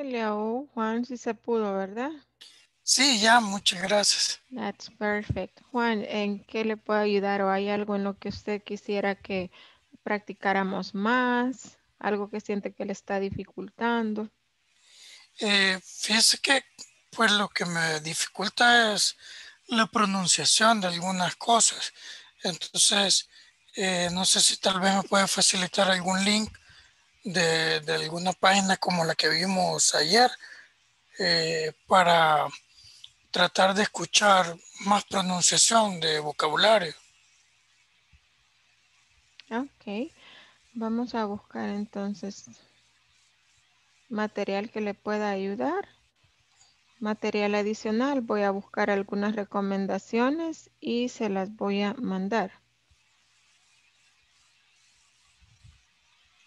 Hello, Juan, si se pudo, ¿verdad? Sí, ya, muchas gracias. That's perfect. Juan, ¿en qué le puedo ayudar o hay algo en lo que usted quisiera que practicáramos más? ¿Algo que siente que le está dificultando? Eh, fíjese que pues lo que me dificulta es la pronunciación de algunas cosas. Entonces, eh, no sé si tal vez me puede facilitar algún link de, alguna página como la que vimos ayer eh, para tratar de escuchar más pronunciación de vocabulario. Ok, vamos a buscar entonces material que le pueda ayudar. Material adicional, voy a buscar algunas recomendaciones y se las voy a mandar.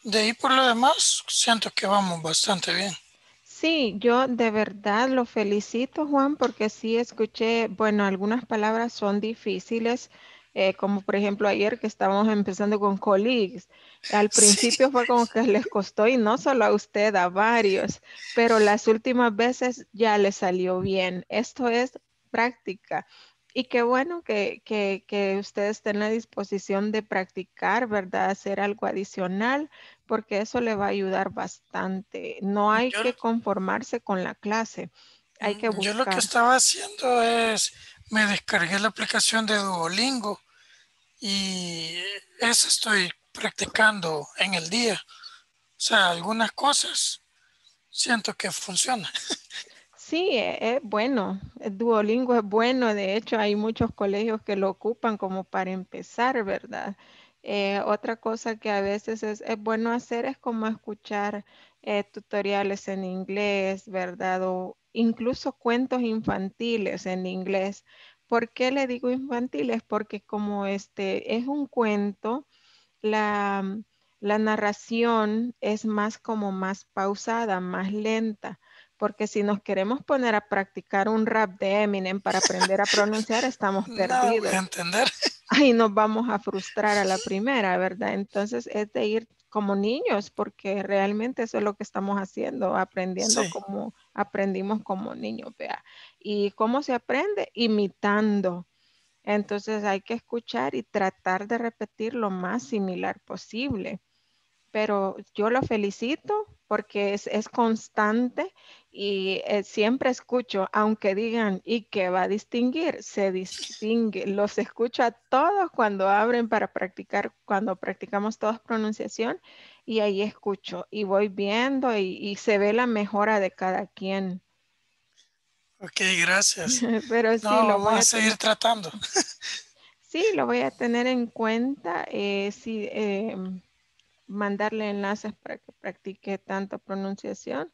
De ahí por lo demás, siento que vamos bastante bien. Sí, yo de verdad lo felicito, Juan, porque sí escuché, bueno, algunas palabras son difíciles, eh, como por ejemplo ayer que estábamos empezando con colleagues. Al principio fue como que les costó y no solo a usted, a varios, pero las últimas veces ya les salió bien. Esto es práctica. Y qué bueno que, que, que usted esté en la disposición de practicar, ¿verdad? Hacer algo adicional, porque eso le va a ayudar bastante. No hay que conformarse con la clase. Hay que Yo lo que estaba haciendo es, me descargué la aplicación de Duolingo y eso estoy practicando en el día. O sea, algunas cosas siento que funciona. Sí, es e-, bueno. Duolingo es bueno. De hecho, hay muchos colegios que lo ocupan como para empezar, ¿verdad? Eh, otra cosa que a veces es, bueno hacer es como escuchar eh, tutoriales en inglés, ¿verdad? O incluso cuentos infantiles en inglés. ¿Por qué le digo infantiles? Porque como este es un cuento, la, la narración es más como más pausada, más lenta porque si nos queremos poner a practicar un rap de Eminem para aprender a pronunciar, estamos perdidos. No entender. Ahí nos vamos a frustrar a la primera, ¿verdad? Entonces es de ir como niños, porque realmente eso es lo que estamos haciendo, aprendiendo como aprendimos como niños, vea. ¿Y cómo se aprende? Imitando. Entonces hay que escuchar y tratar de repetir lo más similar posible. Pero yo lo felicito porque es, es constante y eh, siempre escucho, aunque digan, ¿y que va a distinguir? Se distingue, los escucho a todos cuando abren para practicar, cuando practicamos todos pronunciación y ahí escucho y voy viendo y, se ve la mejora de cada quien. Ok, gracias. Pero sí, lo voy, a, seguir tratando. sí, lo voy a tener en cuenta. Eh, sí, eh, mandarle enlaces para que practique tanto pronunciación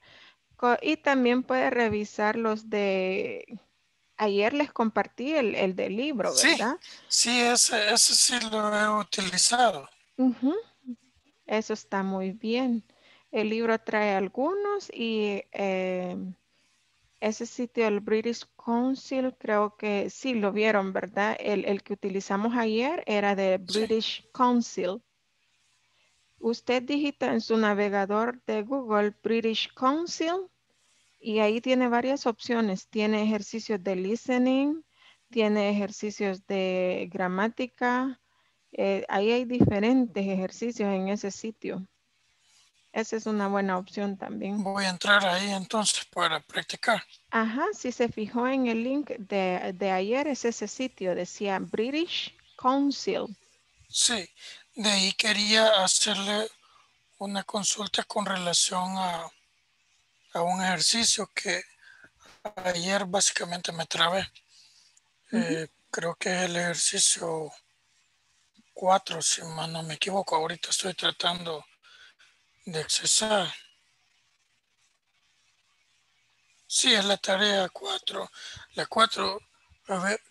y también puede revisar los de... Ayer les compartí el, del libro, ¿verdad? Sí, ese, sí lo he utilizado. Eso está muy bien. El libro trae algunos y eh, ese sitio, el British Council, creo que sí lo vieron, ¿verdad? El, que utilizamos ayer era de British Council usted digita en su navegador de Google British Council y ahí tiene varias opciones. Tiene ejercicios de listening, tiene ejercicios de gramática. Eh, ahí hay diferentes ejercicios en ese sitio. Esa es una buena opción también. Voy a entrar ahí entonces para practicar. Ajá, si se fijó en el link de, de ayer es ese sitio, decía British Council. Sí, de ahí quería hacerle una consulta con relación a, un ejercicio que ayer básicamente me trabé. Eh, creo que es el ejercicio 4, si no me equivoco. Ahorita estoy tratando de accesar. Sí, es la tarea 4. La 4, a ver,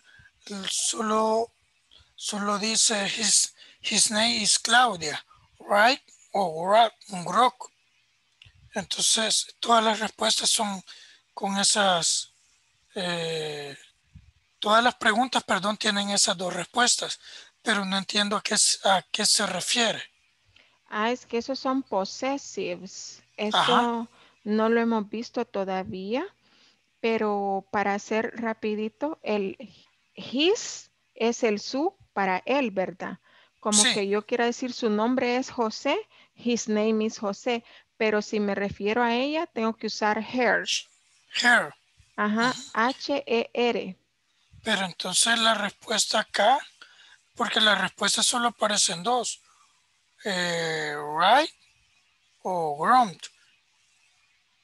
solo, solo dice His name is Claudia, right? O rock. Entonces, todas las respuestas son con esas... Eh, todas las preguntas, perdón, tienen esas dos respuestas, pero no entiendo a qué, a qué se refiere. Ah, es que esos son possessives. Eso no lo hemos visto todavía, pero para hacer rapidito, el his es el su para él, ¿verdad? Como que yo quiera decir su nombre es José, his name is José, pero si me refiero a ella tengo que usar her. Her. Ajá, H-E-R. Pero entonces la respuesta acá, porque la respuesta solo aparecen dos, eh, right o wrong,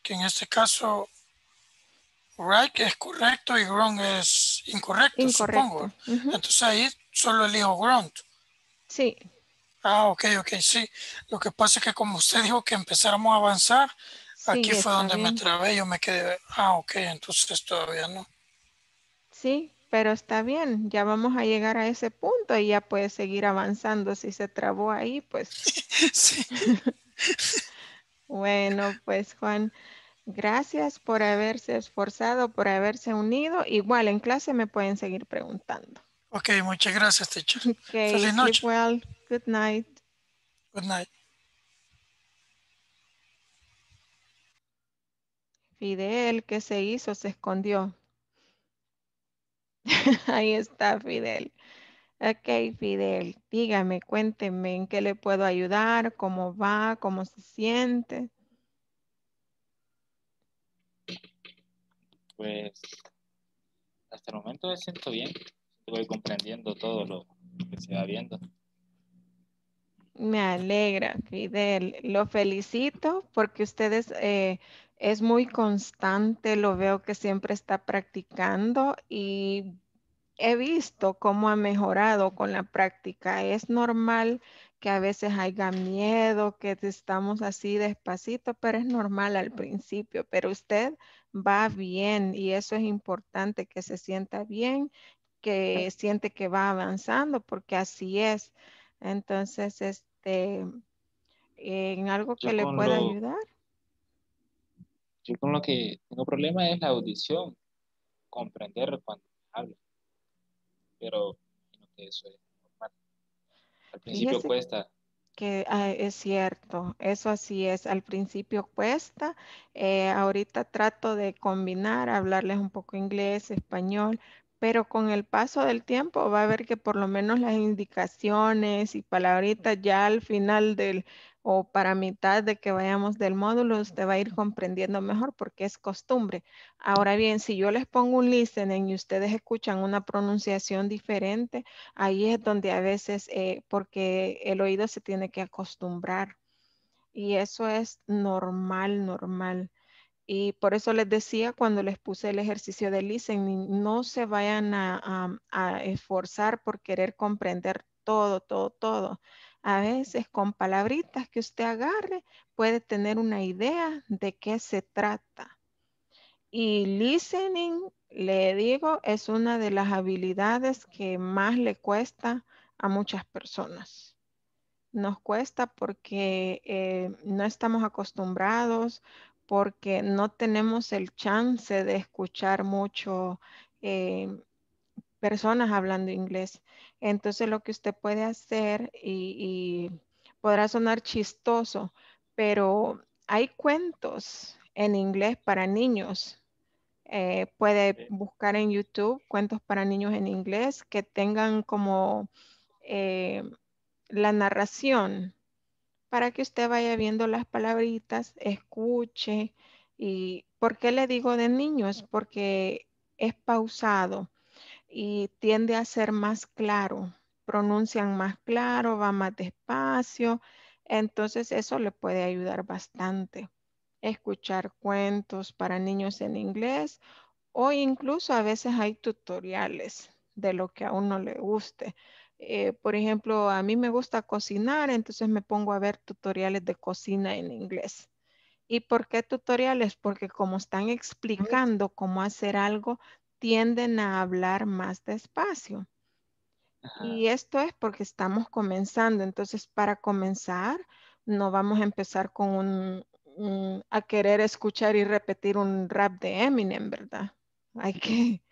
que en este caso right es correcto y wrong es incorrecto, incorrecto. Entonces ahí solo elijo wrong. Sí. Ah, ok, ok, sí. Lo que pasa es que como usted dijo que empezáramos a avanzar, aquí fue donde me trabé, yo me quedé, ah, ok, entonces todavía no. Sí, pero está bien, ya vamos a llegar a ese punto y ya puede seguir avanzando. Si se trabó ahí, pues... sí. bueno, pues Juan, gracias por haberse esforzado, por haberse unido. Igual en clase me pueden seguir preguntando. Ok, muchas gracias, Techo. Okay, Good night. Fidel, ¿qué se hizo? Se escondió. Ahí está Fidel. Ok, Fidel, dígame, cuéntenme, en qué le puedo ayudar, cómo va, cómo se siente. Pues hasta el momento me siento bien voy comprendiendo todo lo que se va viendo. Me alegra, Fidel. Lo felicito porque ustedes eh, es muy constante, lo veo que siempre está practicando y he visto cómo ha mejorado con la práctica. Es normal que a veces haya miedo, que estamos así despacito, pero es normal al principio. Pero usted va bien y eso es importante, que se sienta bien que siente que va avanzando, porque así es. Entonces, este, en algo que le pueda ayudar. Yo con lo que tengo problema es la audición, comprender cuando habla, pero que eso es normal. Al principio cuesta. Que ah, es cierto, eso así es. Al principio cuesta. Eh, ahorita trato de combinar, hablarles un poco inglés, español, pero con el paso del tiempo va a ver que por lo menos las indicaciones y palabritas ya al final del o para mitad de que vayamos del módulo, usted va a ir comprendiendo mejor porque es costumbre. Ahora bien, si yo les pongo un listening y ustedes escuchan una pronunciación diferente, ahí es donde a veces, eh, porque el oído se tiene que acostumbrar. Y eso es normal, normal. Y por eso les decía cuando les puse el ejercicio de listening, no se vayan a, esforzar por querer comprender todo, todo, todo. A veces con palabritas que usted agarre puede tener una idea de qué se trata. Y listening, le digo, es una de las habilidades que más le cuesta a muchas personas nos cuesta porque eh, no estamos acostumbrados porque no tenemos el chance de escuchar mucho em, personas hablando inglés. Entonces lo que usted puede hacer y, podrá sonar chistoso, pero hay cuentos en inglés para niños. Eh, puede buscar en YouTube cuentos para niños en inglés que tengan como eh, la narración para que usted vaya viendo las palabritas, escuche. ¿Y por qué le digo de niños? Porque es pausado y tiende a ser más claro, pronuncian más claro, va más despacio, entonces eso le puede ayudar bastante. Escuchar cuentos para niños en inglés o incluso a veces hay tutoriales de lo que a uno le guste eh, por ejemplo, a mí me gusta cocinar, entonces me pongo a ver tutoriales de cocina en inglés. ¿Y por qué tutoriales? Porque como están explicando cómo hacer algo, tienden a hablar más despacio. Y esto es porque estamos comenzando. Entonces, para comenzar, no vamos a empezar con a querer escuchar y repetir un rap de Eminem, ¿verdad? Hay que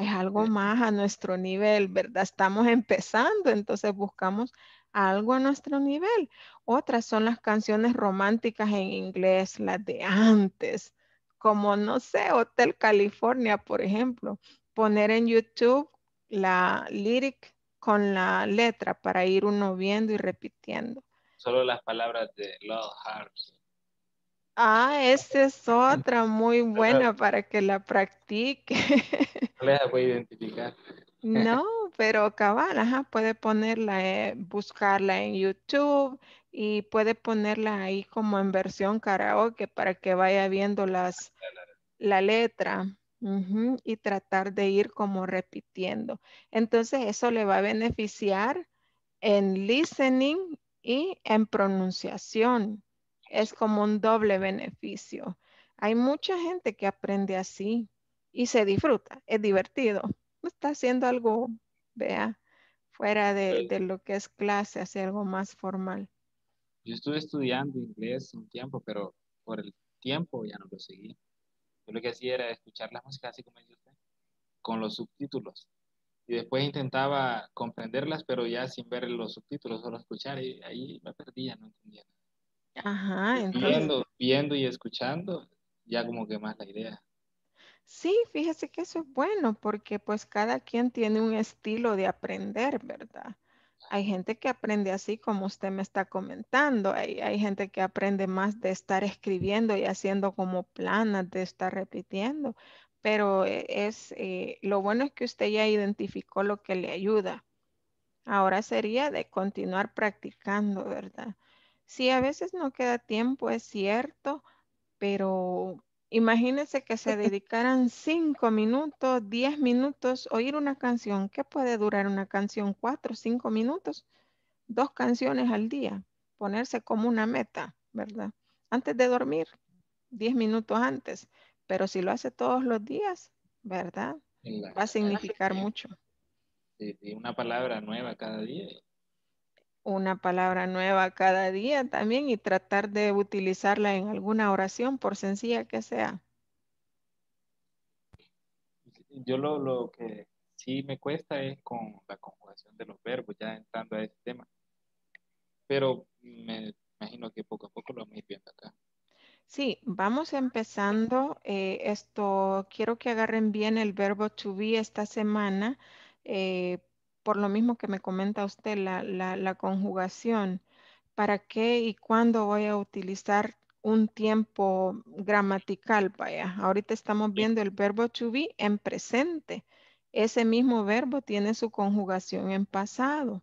es algo eh, más a nuestro nivel, ¿verdad? Estamos empezando, entonces buscamos algo a nuestro nivel. Otras son las canciones románticas en inglés, las de antes, como, no sé, Hotel California, por ejemplo. Poner en YouTube la lyric con la letra para ir uno viendo y repitiendo. Solo las palabras de Love Hearts. Ah, esa es otra muy buena para que la practique. identificar. No, pero cabal, ajá, puede ponerla, eh, buscarla en YouTube y puede ponerla ahí como en versión karaoke para que vaya viendo las, la letra y tratar de ir como repitiendo. Entonces eso le va a beneficiar en listening y en pronunciación. Es como un doble beneficio. Hay mucha gente que aprende así y se disfruta, es divertido. está haciendo algo, vea, fuera de, lo que es clase, hacia algo más formal. Yo estuve estudiando inglés un tiempo, pero por el tiempo ya no lo seguí. Yo lo que hacía era escuchar las músicas, así como dice usted, con los subtítulos. Y después intentaba comprenderlas, pero ya sin ver los subtítulos, solo escuchar, y ahí me perdía, no entendía. Ajá, viendo y escuchando, ya como que más la idea. Sí, fíjese que eso es bueno porque pues cada quien tiene un estilo de aprender, ¿verdad? Hay gente que aprende así como usted me está comentando, hay, hay gente que aprende más de estar escribiendo y haciendo como planas, de estar repitiendo, pero eh, es eh, lo bueno es que usted ya identificó lo que le ayuda. Ahora sería de continuar practicando, ¿verdad? Sí, a veces no queda tiempo, es cierto, pero Imagínense que se dedicaran cinco minutos, diez minutos, oír una canción. ¿Qué puede durar una canción? Cuatro, cinco minutos, dos canciones al día. Ponerse como una meta, ¿verdad? Antes de dormir, diez minutos antes. Pero si lo hace todos los días, ¿verdad? Va a significar mucho. Una palabra nueva cada día una palabra nueva cada día también y tratar de utilizarla en alguna oración, por sencilla que sea. Yo lo, lo que sí me cuesta es con la conjugación de los verbos, ya entrando a ese tema. Pero me imagino que poco a poco lo vamos viendo acá. Sí, vamos empezando. Eh, esto quiero que agarren bien el verbo to be esta semana. Eh, por lo mismo que me comenta usted, la, conjugación. ¿Para qué y cuándo voy a utilizar un tiempo gramatical, vaya. Ahorita estamos viendo el verbo to be en presente. Ese mismo verbo tiene su conjugación en pasado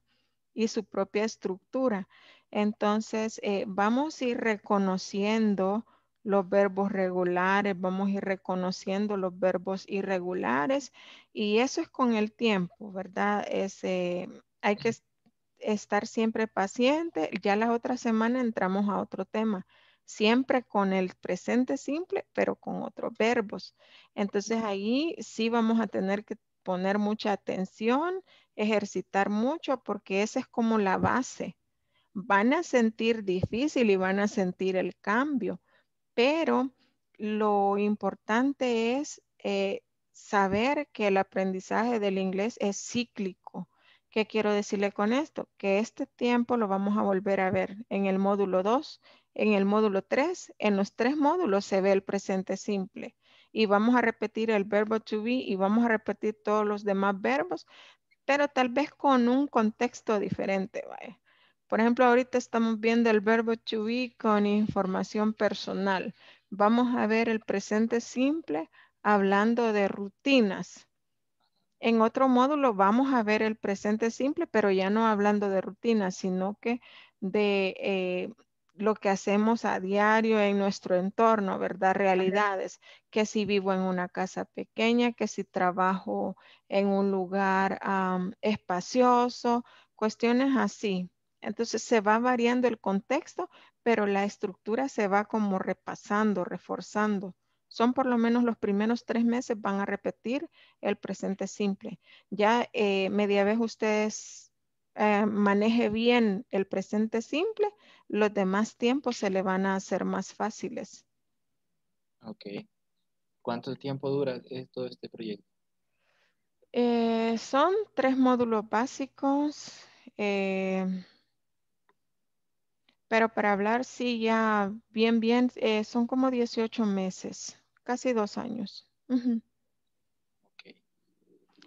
y su propia estructura. Entonces, eh, vamos a ir reconociendo los verbos regulares, vamos a ir reconociendo los verbos irregulares y eso es con el tiempo, ¿verdad? Eh, hay que estar siempre paciente. Ya la otra semana entramos a otro tema, siempre con el presente simple, pero con otros verbos. Entonces ahí sí vamos a tener que poner mucha atención, ejercitar mucho, porque esa es como la base. Van a sentir difícil y van a sentir el cambio pero lo importante es eh, saber que el aprendizaje del inglés es cíclico. ¿Qué quiero decirle con esto? Que este tiempo lo vamos a volver a ver en el módulo 2, en el módulo 3, en los tres módulos se ve el presente simple. Y vamos a repetir el verbo to be y vamos a repetir todos los demás verbos, pero tal vez con un contexto diferente, ¿vale? Por ejemplo, ahorita estamos viendo el verbo to be con información personal. Vamos a ver el presente simple hablando de rutinas. En otro módulo vamos a ver el presente simple, pero ya no hablando de rutinas, sino que de eh, lo que hacemos a diario en nuestro entorno, ¿verdad? Realidades, que si vivo en una casa pequeña, que si trabajo en un lugar espacioso, cuestiones así. Entonces se va variando el contexto, pero la estructura se va como repasando, reforzando. Son por lo menos los primeros tres meses van a repetir el presente simple. Ya eh, media vez ustedes eh, maneje bien el presente simple, los demás tiempos se le van a hacer más fáciles. Ok. ¿Cuánto tiempo dura todo este proyecto? Eh, son tres módulos básicos. Pero para hablar, sí, ya bien, bien, eh, son como 18 meses, casi dos años.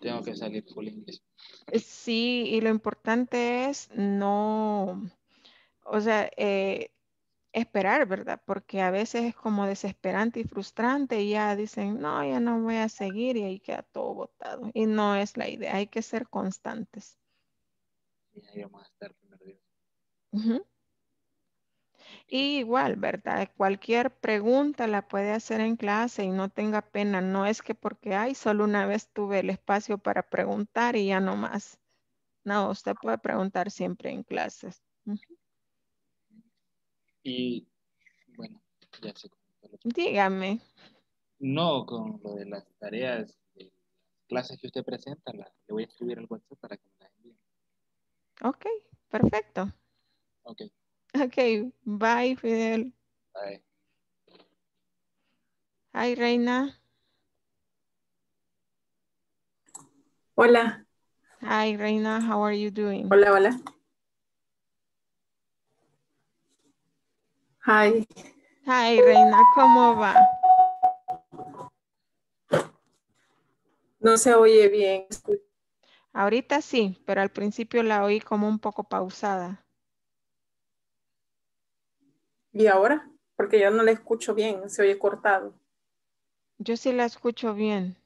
Tengo que salir full inglés. Eh, sí, y lo importante es no, o sea, eh, esperar, ¿verdad? Porque a veces es como desesperante y frustrante y ya dicen, no, ya no voy a seguir y ahí queda todo botado. Y no es la idea, hay que ser constantes. Y ahí vamos a estar primero igual, ¿verdad? Cualquier pregunta la puede hacer en clase y no tenga pena. No es que porque, hay, solo una vez tuve el espacio para preguntar y ya no más. No, usted puede preguntar siempre en clases. Y, bueno, ya sé. Dígame. No, con lo de las tareas, clases que usted presenta, le voy a escribir al WhatsApp para que me la envíe. Ok, perfecto. Ok. Okay, bye Fidel. Bye. Hi Reina. Hola. Hi Reina, how are you doing? Hola, hola. Hi. Hi Reina, ¿cómo va? No se oye bien. Ahorita sí, pero al principio la oí como un poco pausada. ¿Y ahora? Porque yo no la escucho bien, se oye cortado. Yo sí la escucho bien.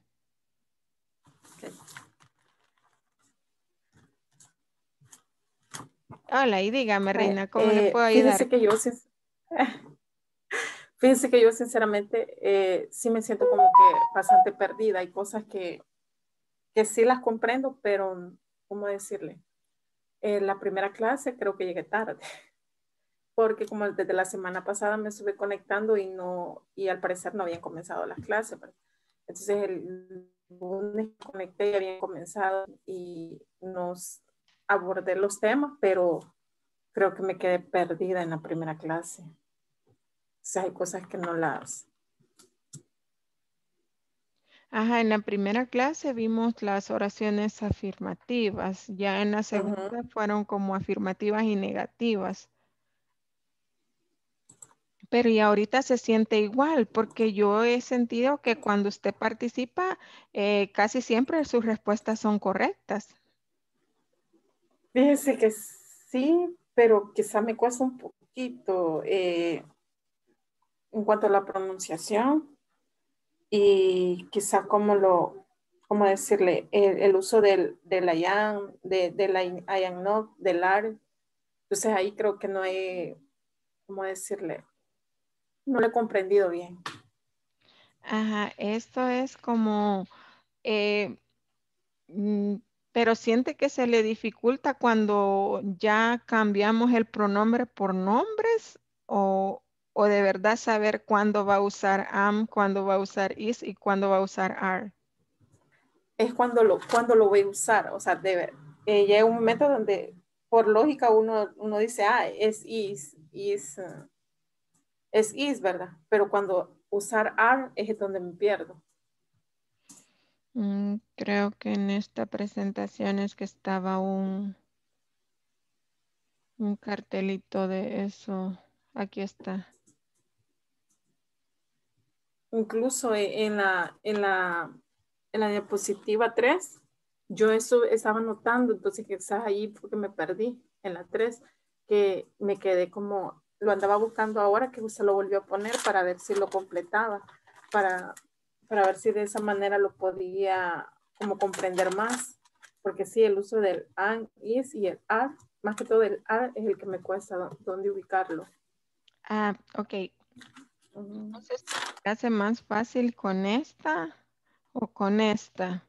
Hola, y dígame, ah, Reina, ¿cómo le eh, puedo ayudar? Fíjense que yo, que yo sinceramente eh, sí me siento como que bastante perdida. Hay cosas que, que sí las comprendo, pero, ¿cómo decirle? En la primera clase creo que llegué tarde. porque como desde la semana pasada me estuve conectando y no, y al parecer no habían comenzado las clases. Entonces el lunes conecté y habían comenzado y nos abordé los temas, pero creo que me quedé perdida en la primera clase. O sea, hay cosas que no las... Ajá, en la primera clase vimos las oraciones afirmativas, ya en la segunda fueron como afirmativas y negativas. Pero y ahorita se siente igual, porque yo he sentido que cuando usted participa, eh, casi siempre sus respuestas son correctas. Fíjese que sí, pero quizá me cuesta un poquito eh, en cuanto a la pronunciación y quizá como lo, cómo decirle, el, uso del, del I de, del I, de am not, del Entonces ahí creo que no hay, cómo decirle, no lo he comprendido bien. Ajá, esto es como, eh, mm, pero siente que se le dificulta cuando ya cambiamos el pronombre por nombres o, de verdad saber cuándo va a usar am, cuándo va a usar is y cuándo va a usar are. Es cuando lo, cuando lo voy a usar, o sea, debe... ya eh, llega un momento donde por lógica uno, dice, ah, es is, is. Uh, es is, ¿verdad? Pero cuando usar are es donde me pierdo. Mm, creo que en esta presentación es que estaba un, un cartelito de eso. Aquí está. Incluso e, en la, en la, en diapositiva 3, yo eso estaba notando, entonces quizás ahí porque me perdí en la 3, que me quedé como lo andaba buscando ahora que se lo volvió a poner para ver si lo completaba, para, ver si de esa manera lo podía como comprender más, porque sí, el uso del and, is y el are, más que todo el are es el que me cuesta dónde ubicarlo. Ah, ok. Entonces, se hace más fácil con esta o con esta?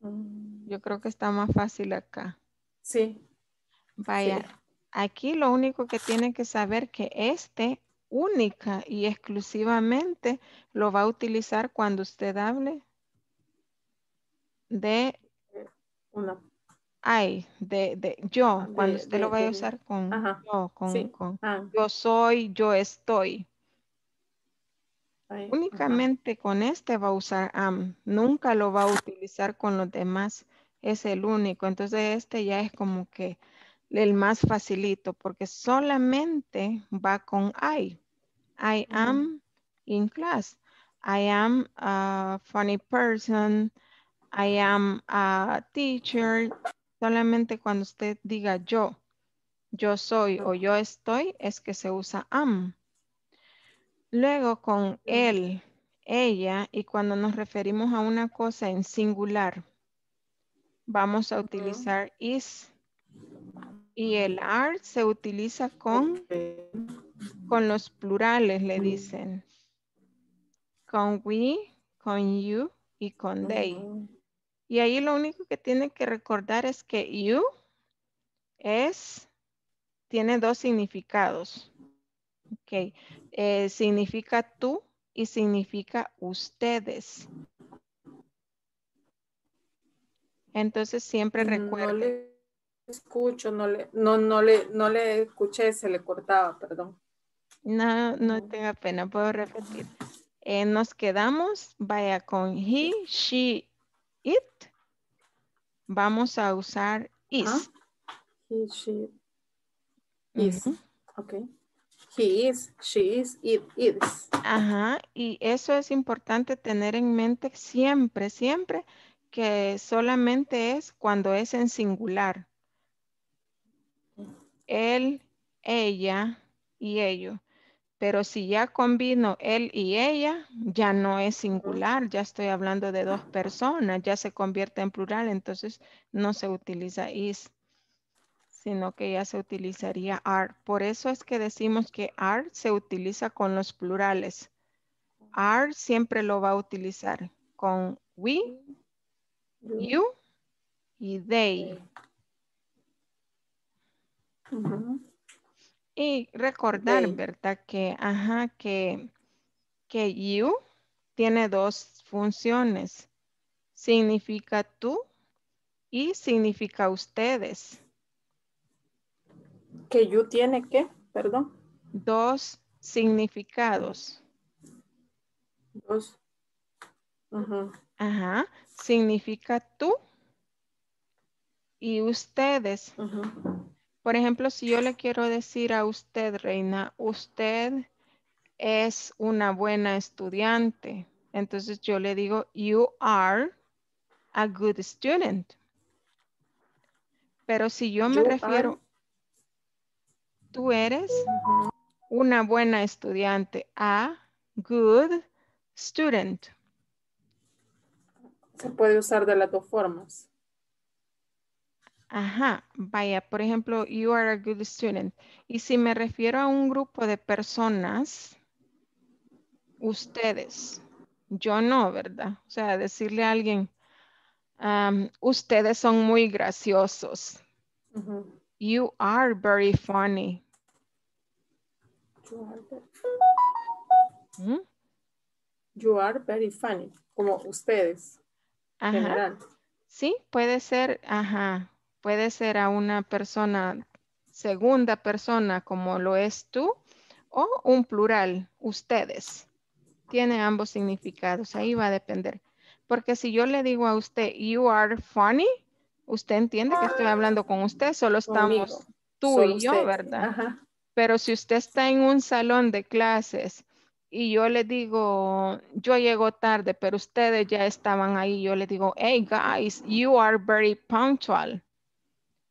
Mm. Yo creo que está más fácil acá. Sí. Vaya, Aquí lo único que tiene que saber que este única y exclusivamente lo va a utilizar cuando usted hable de ay de, yo cuando usted lo vaya a usar con yo con, ah. yo soy yo estoy únicamente con este va a usar am nunca lo va a utilizar con los demás es el único entonces este ya es como que el más facilito porque solamente va con I. I am in class. I am a funny person. I am a teacher. Solamente cuando usted diga yo, yo soy o yo estoy, es que se usa am. Luego con él, ella y cuando nos referimos a una cosa en singular, vamos a utilizar is y el art se utiliza con, con los plurales, le dicen. Con we, con you y con they. Y ahí lo único que tienen que recordar es que you es, tiene dos significados. Ok, eh, significa tú y significa ustedes. Entonces siempre recuerden escucho, no le, no, le, no le escuché, se le cortaba, perdón. No, no tenga pena, puedo repetir. Eh, nos quedamos, vaya con he, she, it. Vamos a usar is. He, she, is. He is, she is, it is. Ajá, y eso es importante tener en mente siempre, siempre, que solamente es cuando es en singular él, ella y ello, Pero si ya combino él y ella, ya no es singular, ya estoy hablando de dos personas, ya se convierte en plural, entonces no se utiliza is, sino que ya se utilizaría are. Por eso es que decimos que are se utiliza con los plurales. Are siempre lo va a utilizar con we, you y they. Y recordar, ¿verdad? Que, ajá, que, que you tiene dos funciones. Significa tú y significa ustedes. Que you tiene qué, perdón. Dos significados. Dos. Ajá. Significa tú y ustedes. Por ejemplo, si yo le quiero decir a usted, Reina, usted es una buena estudiante. Entonces yo le digo, you are a good student. Pero si yo me refiero, tú eres una buena estudiante, a good student. Se puede usar de las dos formas. Ajá, vaya, por ejemplo, you are a good student. Y si me refiero a un grupo de personas, ustedes, yo no, ¿verdad? O sea, decirle a alguien, ustedes son muy graciosos. You are very funny. You are very... ¿Mm? funny, como ustedes. Ajá. Sí, puede ser, ajá, puede ser a una persona, segunda persona como lo es tú, o un plural, ustedes. Tiene ambos significados, ahí va a depender. Porque si yo le digo a usted, you are funny, usted entiende que estoy hablando con usted, solo estamos tú y yo, ¿verdad? Pero si usted está en un salón de clases y yo le digo, yo llego tarde, pero ustedes ya estaban ahí, yo le digo, hey guys, you are very punctual.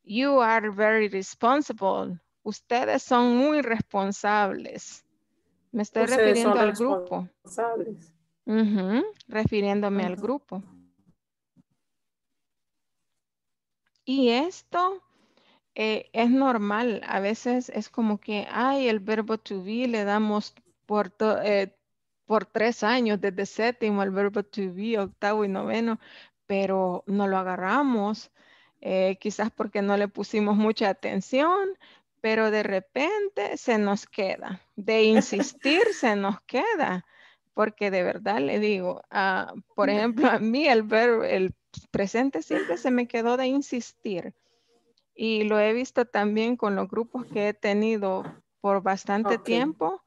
You are very responsible. Ustedes son muy responsables. Me estoy refiriendo al grupo. Refiriéndome al grupo. Y esto eh, es normal. A veces es como que, ay, el verbo to be le damos por, eh, por tres años, desde séptimo al verbo to be, octavo y noveno, pero no lo agarramos eh, quizás porque no le pusimos mucha atención, pero de repente se nos queda, de insistir se nos queda, porque de verdad le digo, ah, por ejemplo, a mí el, el presente siempre se me quedó de insistir. Y lo he visto también con los grupos que he tenido por bastante tiempo,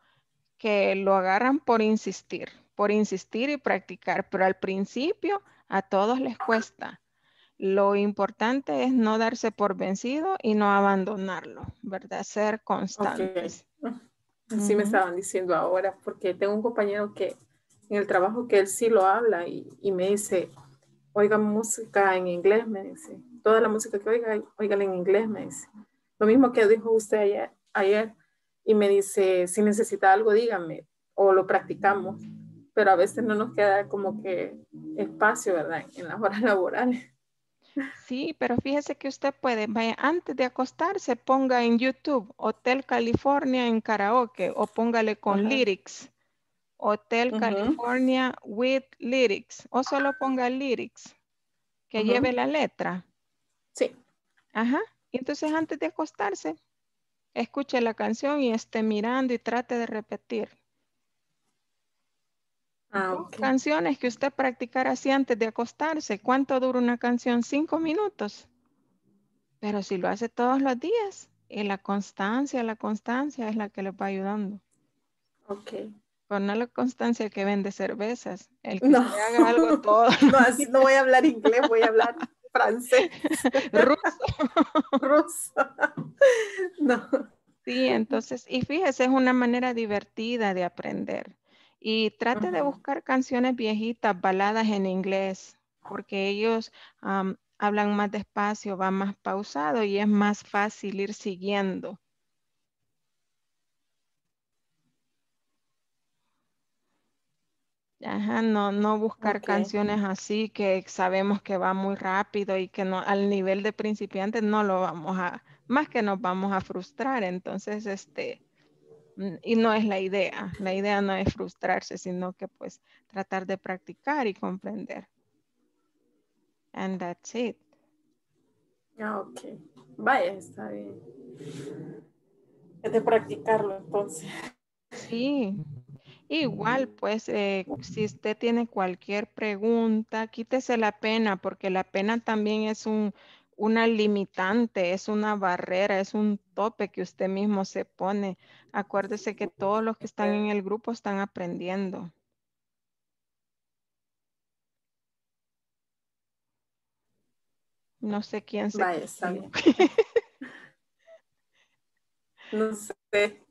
que lo agarran por insistir, por insistir y practicar, pero al principio a todos les cuesta. Lo importante es no darse por vencido y no abandonarlo, ¿verdad? Ser constante. Así me estaban diciendo ahora, porque tengo un compañero que en el trabajo que él sí lo habla y, me dice, oiga música en inglés, me dice, toda la música que oiga, oigan en inglés, me dice. Lo mismo que dijo usted ayer y me dice, si necesita algo, dígame, o lo practicamos, pero a veces no nos queda como que espacio, ¿verdad? En las horas laborales. Sí, pero fíjese que usted puede, vaya, antes de acostarse, ponga en YouTube Hotel California en karaoke o póngale con lyrics. Hotel California with lyrics o solo ponga lyrics que lleve la letra. Sí. Ajá. Y entonces antes de acostarse, escuche la canción y esté mirando y trate de repetir. Ah, canciones que usted practicara así antes de acostarse. ¿Cuánto dura una canción? Cinco minutos. Pero si lo hace todos los días, y eh, la constancia, la constancia es la que le va ayudando. Ok. Pero no la constancia que vende cervezas. El no. no, no voy a hablar inglés, voy a hablar francés. Ruso. Ruso. no. Sí, entonces, y fíjese, es una manera divertida de aprender y trate de buscar canciones viejitas, baladas en inglés, porque ellos hablan más despacio, van más pausado y es más fácil ir siguiendo. Ajá, no, buscar canciones así que sabemos que va muy rápido y que no, al nivel de principiantes no lo vamos a, más que nos vamos a frustrar. Entonces, este, Mm, y no es la idea. La idea no es frustrarse, sino que pues tratar de practicar y comprender. And that's it. Ah, ok. Vaya, está bien. Es de practicarlo entonces. Sí. Igual, pues, eh, si usted tiene cualquier pregunta, quítese la pena, porque la pena también es un, una limitante, es una barrera, es un tope que usted mismo se pone. Acuérdese que todos los que están en el grupo están aprendiendo. No sé quién se... no sé.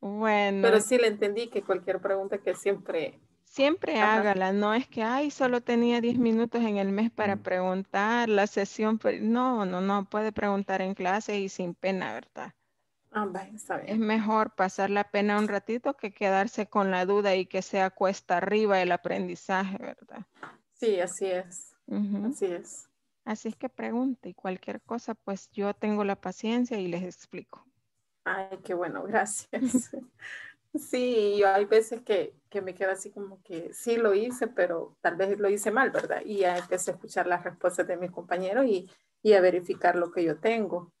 Bueno. Pero sí le entendí que cualquier pregunta que siempre Siempre hágala, no es que, ay, solo tenía 10 minutos en el mes para mm. preguntar, la sesión, no, no, no, puede preguntar en clase y sin pena, ¿verdad? Ah, es mejor pasar la pena un ratito que quedarse con la duda y que sea cuesta arriba el aprendizaje, ¿verdad? Sí, así es. Así es. Así es que pregunte y cualquier cosa, pues yo tengo la paciencia y les explico. Ay, qué bueno, gracias. Sí, yo hay veces que, me quedo así como que sí lo hice, pero tal vez lo hice mal, ¿verdad? Y ya empecé a escuchar las respuestas de mis compañeros y, a verificar lo que yo tengo.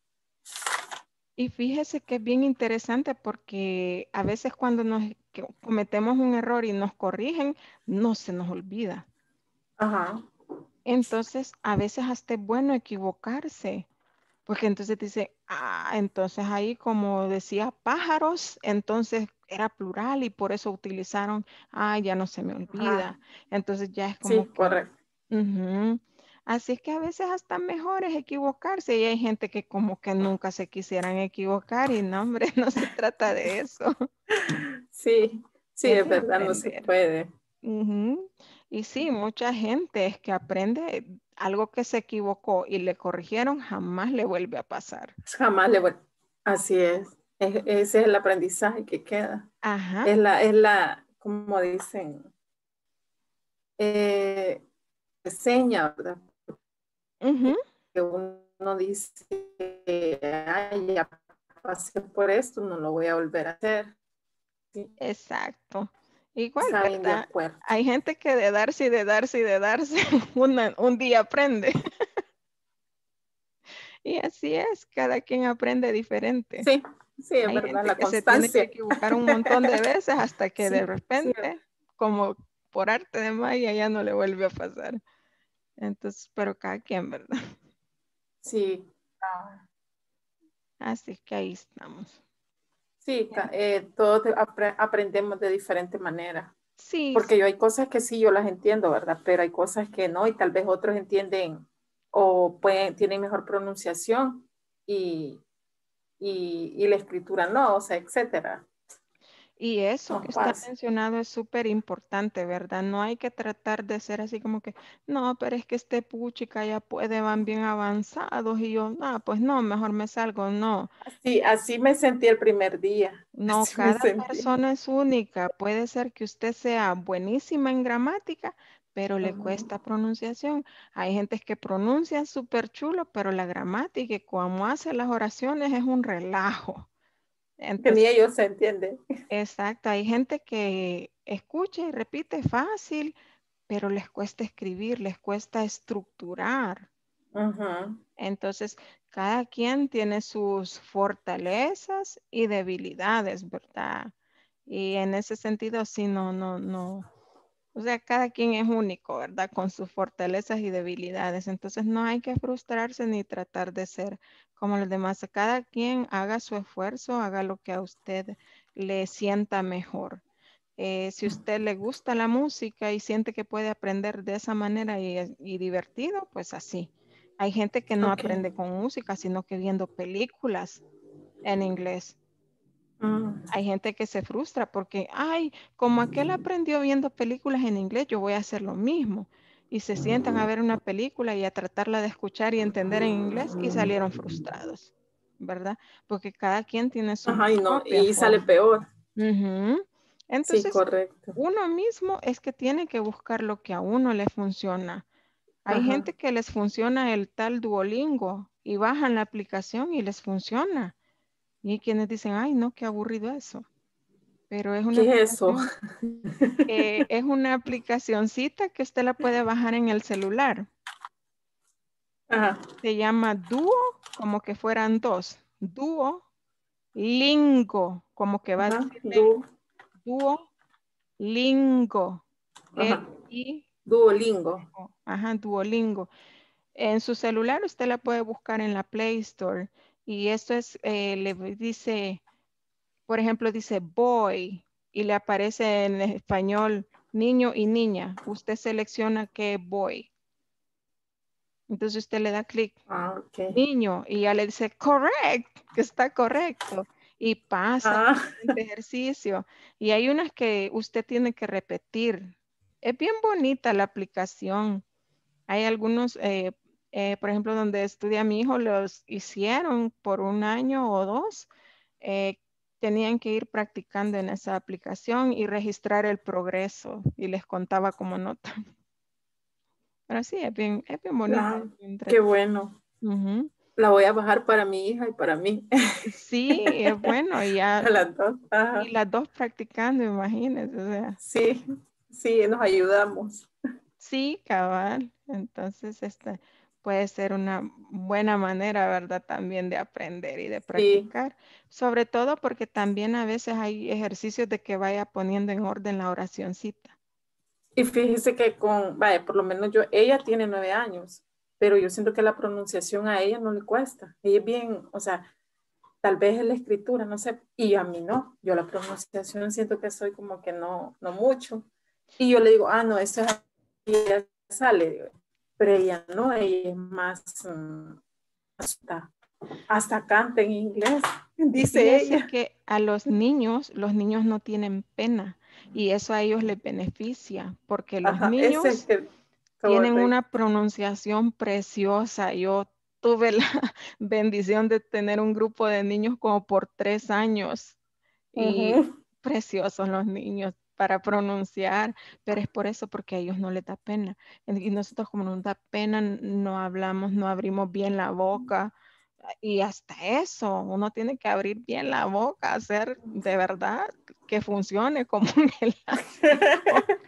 Y fíjese que es bien interesante porque a veces cuando nos e, cometemos un error y nos corrigen, no se nos olvida. Entonces, a veces hasta es bueno equivocarse porque entonces dice, ah, entonces ahí como decía pájaros, entonces era plural y por eso utilizaron, ah, ya no se me olvida. Entonces ya es como... Sí, correcto. Así es que a veces hasta mejor es equivocarse y hay gente que como que nunca se quisieran equivocar y no, hombre, no se trata de eso. Sí, sí, es verdad, no se puede. Y sí, mucha gente es que aprende algo que se equivocó y le corrigieron, jamás le vuelve a pasar. Jamás le vuelve. Así es. ese es el aprendizaje que queda. Ajá. Es la, es la como dicen, eh, seña, ¿verdad? Que uno dice, ay, ya pasé por esto, no lo voy a volver a hacer. Exacto. Igual, ¿verdad? Hay gente que de darse y de darse y de darse, un día aprende. y así es, cada quien aprende diferente. Sí, sí, es Hay verdad, gente la que Se tiene que equivocar un montón de veces hasta que de repente, como por arte de magia, ya no le vuelve a pasar. Entonces, pero cada quien, ¿verdad? Sí. Ah. Así que ahí estamos. Sí, eh, todos aprendemos de diferentes maneras. Sí. Porque yo hay cosas que sí, yo las entiendo, ¿verdad? Pero hay cosas que no y tal vez otros entienden o pueden, tienen mejor pronunciación y, y, y la escritura no, o sea, etcétera. Y eso que está mencionado es súper importante, ¿verdad? No hay que tratar de ser así como que, no, pero es que este puchica ya puede, van bien avanzados y yo, ah, pues no, mejor me salgo, no. Sí, así me sentí el primer día. No, cada persona es única. Puede ser que usted sea buenísima en gramática, pero le cuesta pronunciación. Hay gente que pronuncia súper chulo, pero la gramática y cómo hace las oraciones es un relajo. Entonces, ellos se entienden. Exacto, hay gente que escucha y repite fácil, pero les cuesta escribir, les cuesta estructurar. Entonces, cada quien tiene sus fortalezas y debilidades, ¿verdad? Y en ese sentido, sí, no, no, no, o sea, cada quien es único, ¿verdad? Con sus fortalezas y debilidades. Entonces no hay que frustrarse ni tratar de ser como los demás. Cada quien haga su esfuerzo, haga lo que a usted le sienta mejor. Eh, si usted le gusta la música y siente que puede aprender de esa manera y, y divertido, pues así. Hay gente que no aprende con música, sino que viendo películas en inglés. Mm. Hay gente que se frustra porque, ay, como aquel aprendió viendo películas en inglés, yo voy a hacer lo mismo. Y se sientan a mm. ver una película y a tratarla de escuchar y entender en inglés y salieron frustrados, ¿verdad? Porque cada quien tiene su... y, no, y sale peor. Entonces, correcto. uno mismo es que tiene que buscar lo que a uno le funciona. Hay gente que les funciona el tal Duolingo y bajan la aplicación y les funciona. Y hay quienes dicen, ay, no, qué aburrido eso. Pero es una ¿Qué es eso? Eh, es una aplicacioncita que usted la puede bajar en el celular. Se llama Duo, como que fueran dos. Duo, Lingo, como que va a decirle. Duo. Lingo. Duolingo. Ajá, Duolingo. En su celular usted la puede buscar en la Play Store y esto es, eh, le dice, por ejemplo, dice boy y le aparece en español niño y niña. Usted selecciona que boy. Entonces usted le da clic. Ah, Niño. Y ya le dice correct, que está correcto. Y pasa ah. el este ejercicio. Y hay unas que usted tiene que repetir. Es bien bonita la aplicación. Hay algunos eh, eh, por ejemplo, donde estudia mi hijo, los hicieron por un año o dos. Eh, tenían que ir practicando en esa aplicación y registrar el progreso y les contaba como nota. Pero sí, es bien, bonito. qué bueno. La voy a bajar para mi hija y para mí. Sí, es bueno. Y ya, las dos. Y las dos practicando, imagínense. Sí, sí, nos ayudamos. Sí, cabal. Entonces, este, puede ser una buena manera, ¿verdad? También de aprender y de practicar. Sobre todo porque también a veces hay ejercicios de que vaya poniendo en orden la oracióncita. Y fíjese que con, vaya, por lo menos yo, ella tiene nueve años, pero yo siento que la pronunciación a ella no le cuesta. Ella es bien, o sea, tal vez es la escritura, no sé, y a mí no. Yo la pronunciación siento que soy como que no, no mucho. Y yo le digo, ah, no, eso es, y ya sale, pero ella no, mm, ella es más hasta, hasta canta en inglés, dice ella. que a los niños, los niños no tienen pena y eso a ellos les beneficia porque los niños tienen una pronunciación preciosa. Yo tuve la bendición de tener un grupo de niños como por tres años y preciosos los niños, para pronunciar, pero es por eso, porque a ellos no les da pena. Y nosotros como nos da pena, no hablamos, no abrimos bien la boca. Ah, y hasta eso, uno tiene que abrir bien la boca, hacer de verdad que funcione como un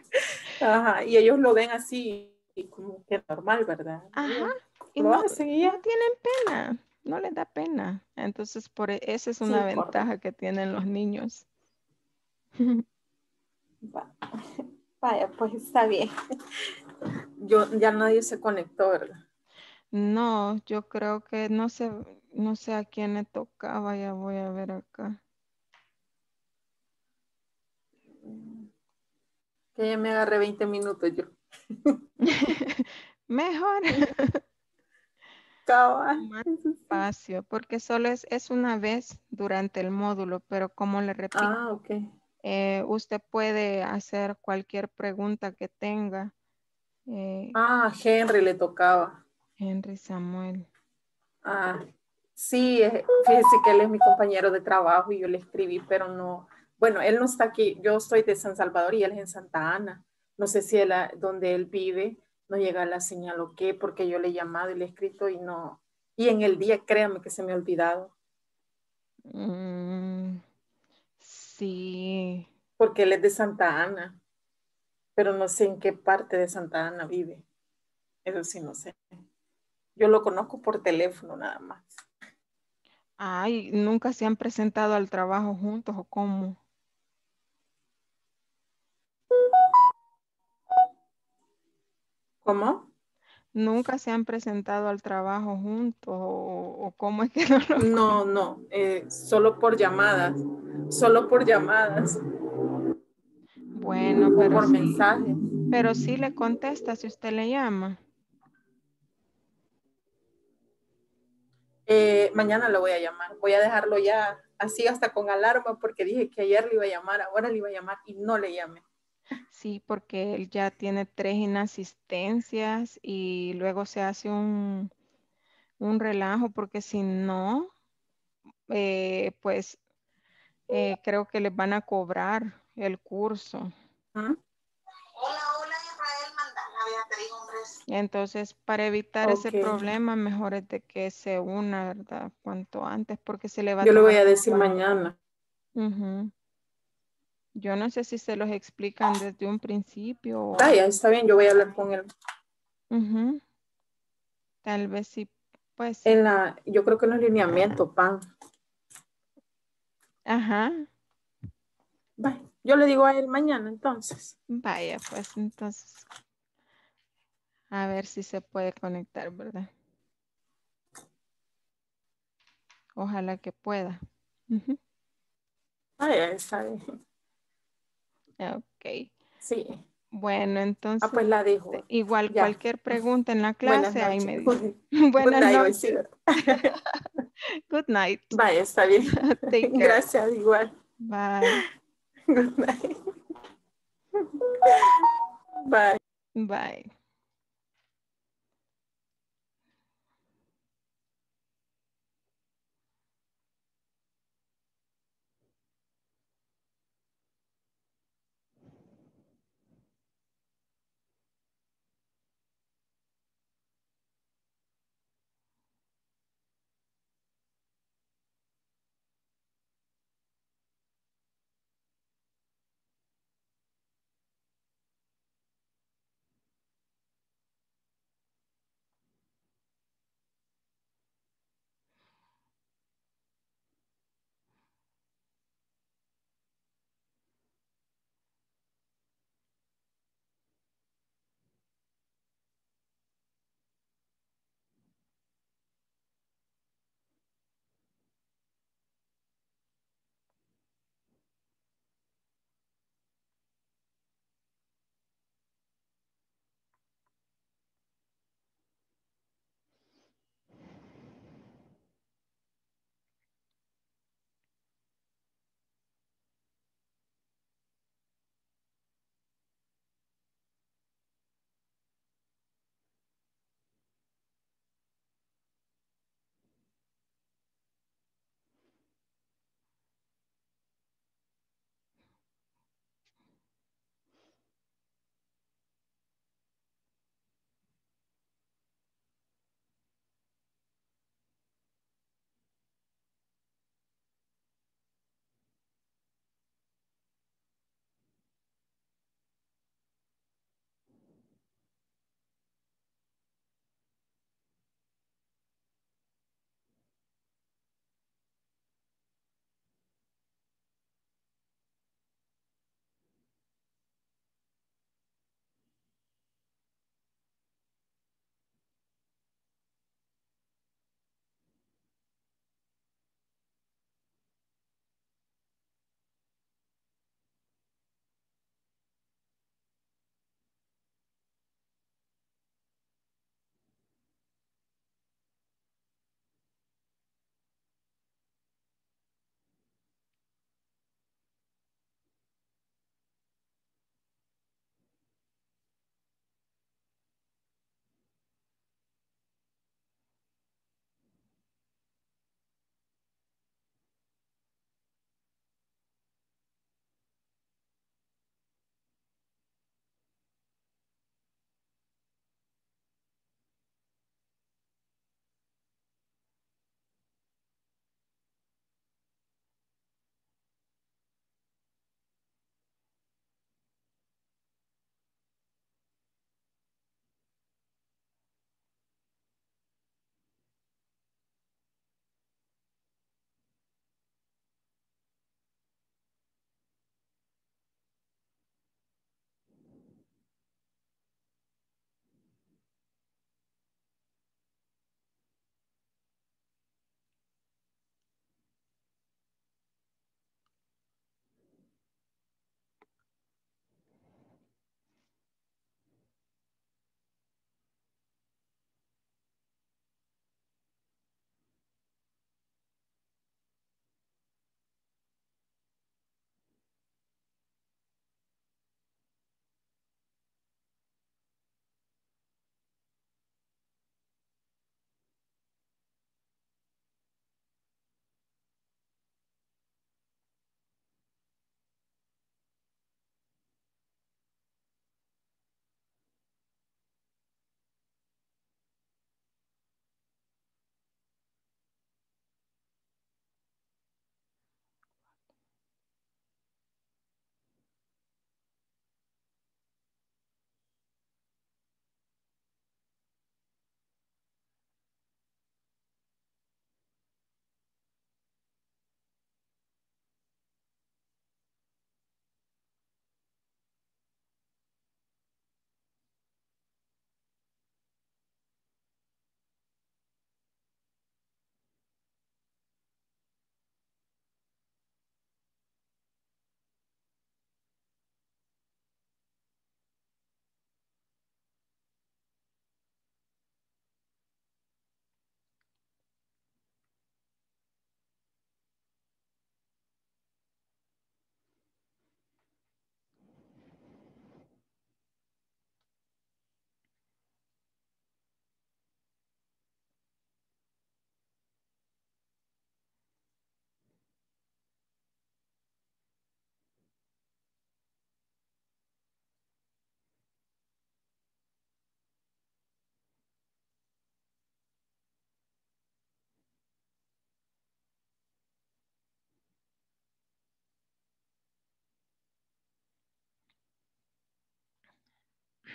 Ajá, y ellos lo ven así, como que normal, ¿verdad? Ajá, y no, no tienen pena, no les da pena. Entonces, por e, esa es una ventaja que tienen los niños. Vaya, pues está bien. Yo ya nadie se conectó, ¿verdad? No, yo creo que no sé, no sé a quién le tocaba, ya voy a ver acá. Que ya me agarré 20 minutos yo. Mejor. Más espacio, porque solo es, es una vez durante el módulo, pero como le repito. Ah, ok eh, usted puede hacer cualquier pregunta que tenga. Eh, ah, Henry le tocaba. Henry Samuel. Ah, sí, eh, fíjese que él es mi compañero de trabajo y yo le escribí, pero no. Bueno, él no está aquí. Yo estoy de San Salvador y él es en Santa Ana. No sé si él, ah, donde él vive no llega la señal o qué, porque yo le he llamado y le he escrito y no. Y en el día, créame que se me ha olvidado. mmm Sí. Porque él es de Santa Ana, pero no sé en qué parte de Santa Ana vive. Eso sí, no sé. Yo lo conozco por teléfono nada más. Ay, ¿nunca se han presentado al trabajo juntos o cómo? ¿Cómo? nunca se han presentado al trabajo juntos o, cómo es que no No, no, eh, solo por llamadas, solo por llamadas. Bueno, pero... por mensajes. Pero sí le contesta si usted le llama. Eh, mañana lo voy a llamar, voy a dejarlo ya así hasta con alarma porque dije que ayer le iba a llamar, ahora le iba a llamar y no le llamé. Sí, porque él ya tiene tres inasistencias y luego se hace un, relajo porque si no, eh, pues eh, creo que les van a cobrar el curso. Hola, hola Israel Hombres. Entonces, para evitar ese problema, mejor es de que se una, ¿verdad? Cuanto antes, porque se le va Yo a... lo voy a decir mañana. Yo no sé si se los explican desde un principio. Vaya, ah, ya está bien, yo voy a hablar con él. Tal vez sí, pues. En la, yo creo que en los lineamientos, pan. Ajá. Yo le digo a él mañana, entonces. Vaya, pues entonces. A ver si se puede conectar, ¿verdad? Ojalá que pueda. Vaya, está bien. Ok. Sí. Bueno, ah, entonces. Ah, pues la este, Igual cualquier pregunta en la clase, ahí me dice. Buenas noches. Good night. Bye, está bien. Gracias, igual. Bye. Good night. Bye. Bye.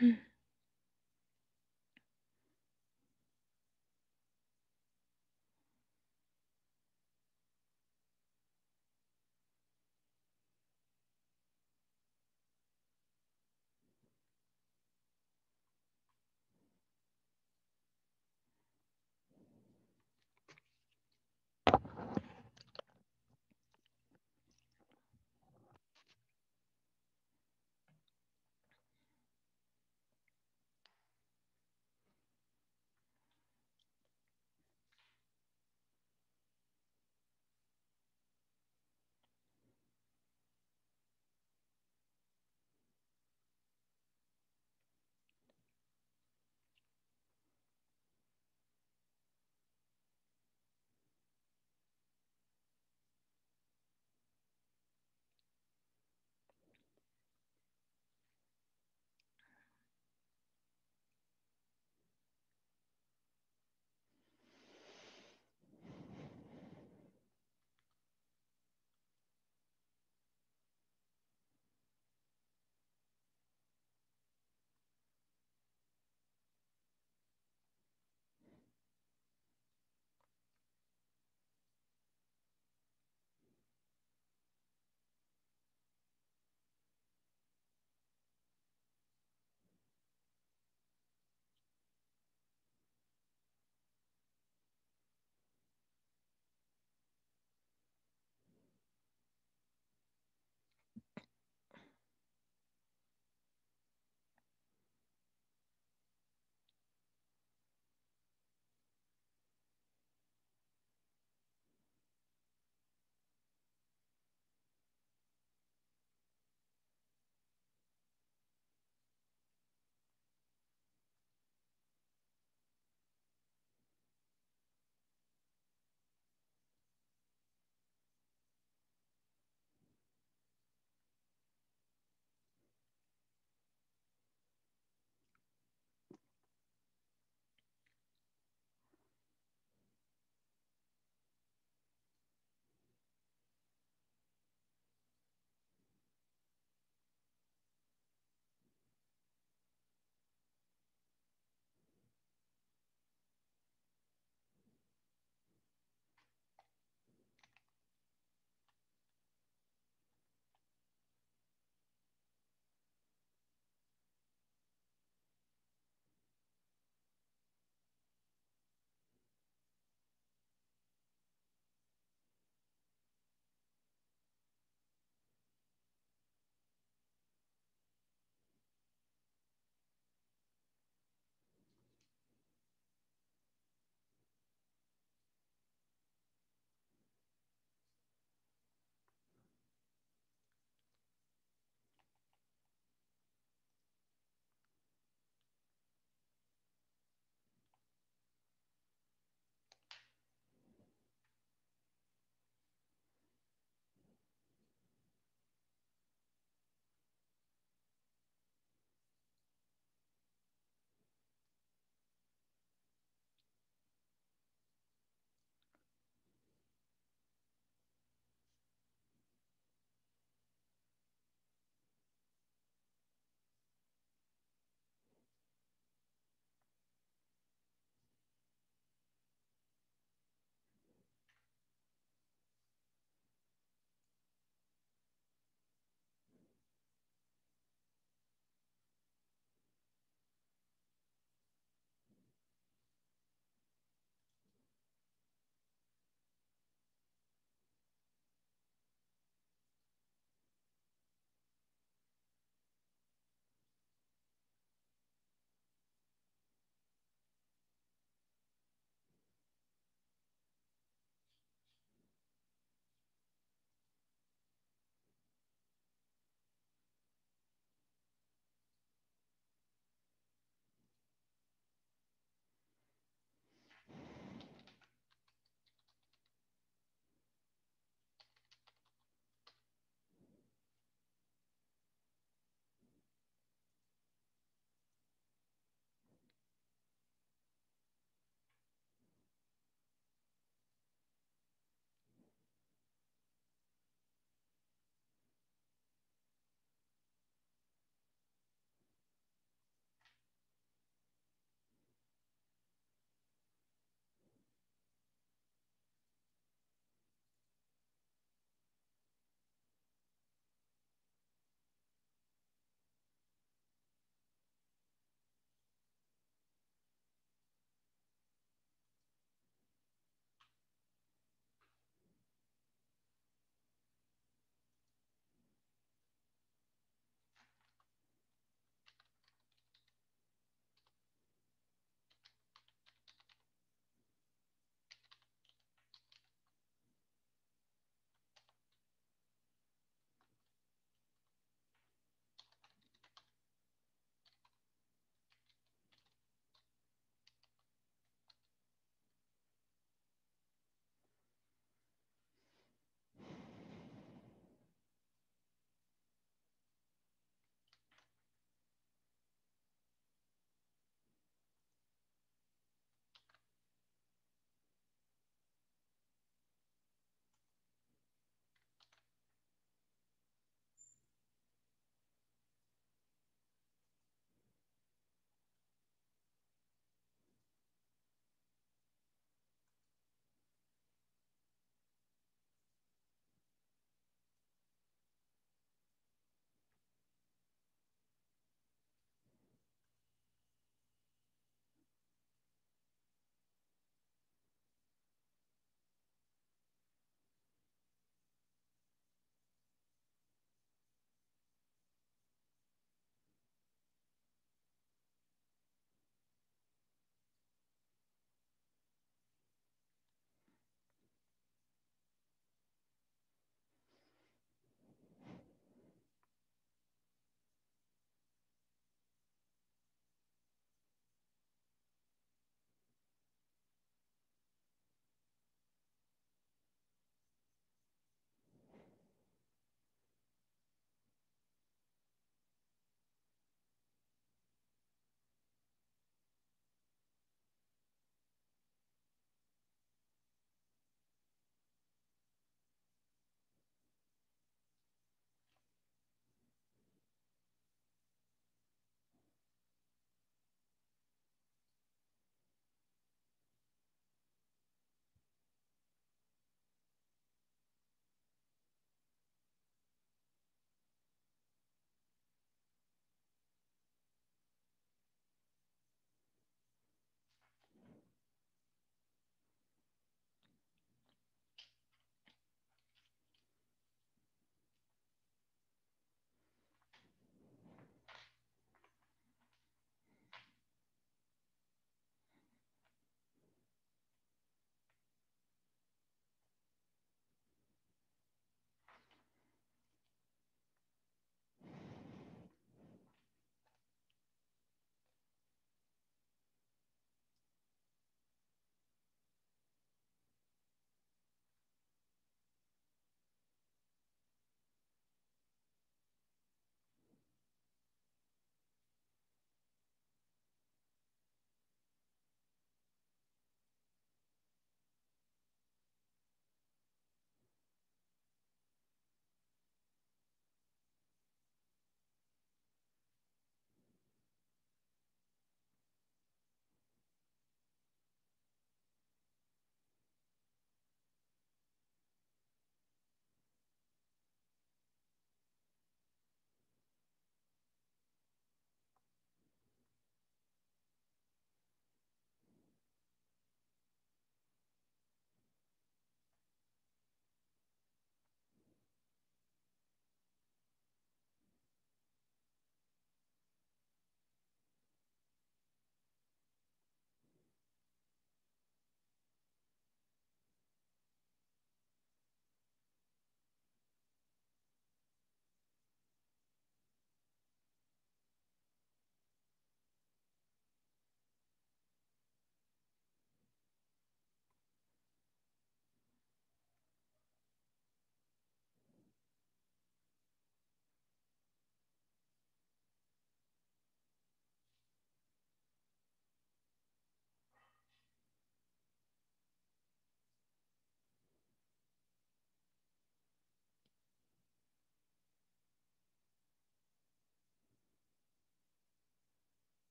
Mm-hmm.